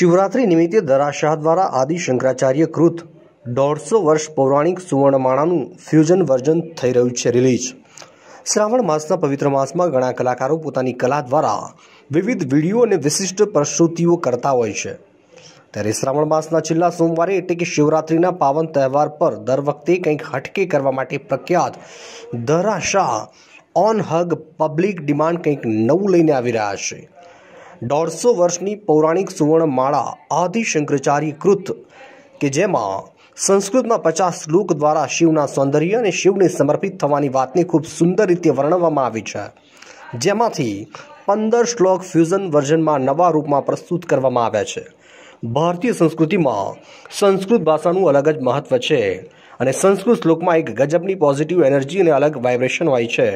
શિવરાત્રી નિમિત્તે દરાશાહ દ્વારા આદિ શંકરાચાર્ય કૃત દોઢસો વર્ષ પૌરાણિક સુવર્ણમાળાનું ફ્યુઝન વર્ઝન થઈ રહ્યું છે રિલીઝ શ્રાવણ માસના પવિત્ર માસમાં ઘણા કલાકારો પોતાની કલા દ્વારા વિવિધ વિડીયો અને વિશિષ્ટ પ્રસ્તુતિઓ કરતા હોય છે ત્યારે શ્રાવણ માસના છેલ્લા સોમવારે એટલે કે શિવરાત્રિના પાવન તહેવાર પર દર વખતે કંઈક હટકે કરવા માટે પ્રખ્યાત દરાશાહ ઓન હગ પબ્લિક ડિમાન્ડ કંઈક નવું લઈને આવી રહ્યા છે દોઢસો વર્ષની પૌરાણિક સુવર્ણમાળા આદિ કૃત કે જેમાં સંસ્કૃતમાં પચાસ શ્લોક દ્વારા શિવના સૌંદર્ય અને શિવને સમર્પિત થવાની વાતને ખૂબ સુંદર રીતે વર્ણવવામાં આવી છે જેમાંથી પંદર શ્લોક ફ્યુઝન વર્ઝનમાં નવા રૂપમાં પ્રસ્તુત કરવામાં આવ્યા છે ભારતીય સંસ્કૃતિમાં સંસ્કૃત ભાષાનું અલગ જ મહત્ત્વ છે અને સંસ્કૃત શ્લોકમાં એક ગજબની પોઝિટિવ એનર્જી અને અલગ વાઇબ્રેશન હોય છે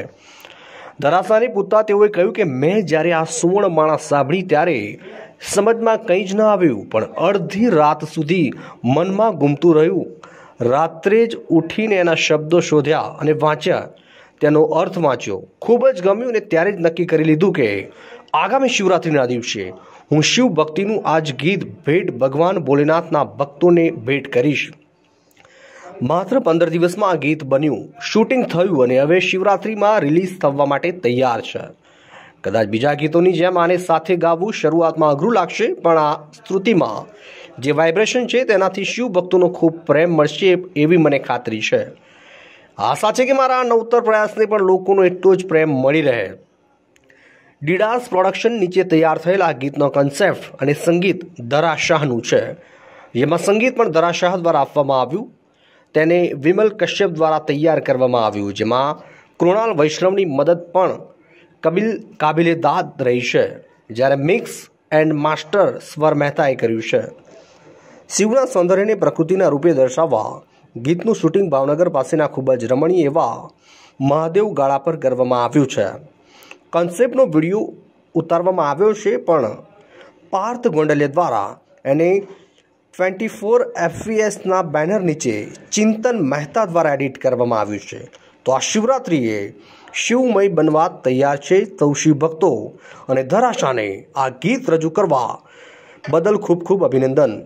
ધરાસાને પૂછતા તેઓએ કહ્યું કે મેં જ્યારે આ સુવર્ણ માણસ સાંભળી ત્યારે સમજમાં કંઈ જ ન આવ્યું પણ અડધી રાત સુધી મનમાં ગુમતું રહ્યું રાત્રે જ ઉઠીને એના શબ્દો શોધ્યા અને વાંચ્યા તેનો અર્થ વાંચ્યો ખૂબ જ ગમ્યું અને ત્યારે જ નક્કી કરી લીધું કે આગામી શિવરાત્રિના દિવસે હું શિવ ભક્તિનું આજ ગીત ભેટ ભગવાન ભોલેનાથના ભક્તોને ભેટ કરીશ માત્ર પંદર દિવસમાં આ ગીત બન્યું શૂટિંગ થયું અને હવે શિવરાત્રિમાં રિલીઝ થવા માટે તૈયાર છે કદાચ બીજા ગીતોની જેમ આને સાથે ગાવું શરૂઆતમાં અઘરું લાગશે પણ આ સ્તુતિમાં જે વાઇબ્રેશન છે તેનાથી શિવ ભક્તોનો ખૂબ પ્રેમ મળશે એવી મને ખાતરી છે આશા છે કે મારા નવતર પ્રયાસને પણ લોકોનો એટલો જ પ્રેમ મળી રહે ડીડાસ પ્રોડક્શન નીચે તૈયાર થયેલા ગીતનો કન્સેપ્ટ અને સંગીત દરાશાહનું છે જેમાં સંગીત પણ દરાશાહ દ્વારા આપવામાં આવ્યું તેને વિમલ કશ્યપ દ્વારા તૈયાર કરવામાં આવ્યું જેમાં કૃણાલ વૈષ્ણવની મદદ પણ કબિલ કાબિલે દાદ રહી છે જ્યારે મિક્સ એન્ડ માસ્ટર સ્વર મહેતાએ કર્યું છે શિવના સૌંદર્યને પ્રકૃતિના રૂપે દર્શાવવા ગીતનું શૂટિંગ ભાવનગર પાસેના ખૂબ જ રમણીય એવા મહાદેવ ગાળા પર કરવામાં આવ્યું છે કન્સેપ્ટનો વિડીયો ઉતારવામાં આવ્યો છે પણ પાર્થ ગોંડલે દ્વારા એને ટ્વેન્ટી ફોર એફવીએસના બેનર નીચે ચિંતન મહેતા દ્વારા એડિટ કરવામાં આવ્યું છે તો આ શિવરાત્રિએ શિવમય બનવા તૈયાર છે સૌ શિવભક્તો અને ધરાશાને આ ગીત રજૂ કરવા બદલ ખૂબ ખૂબ અભિનંદન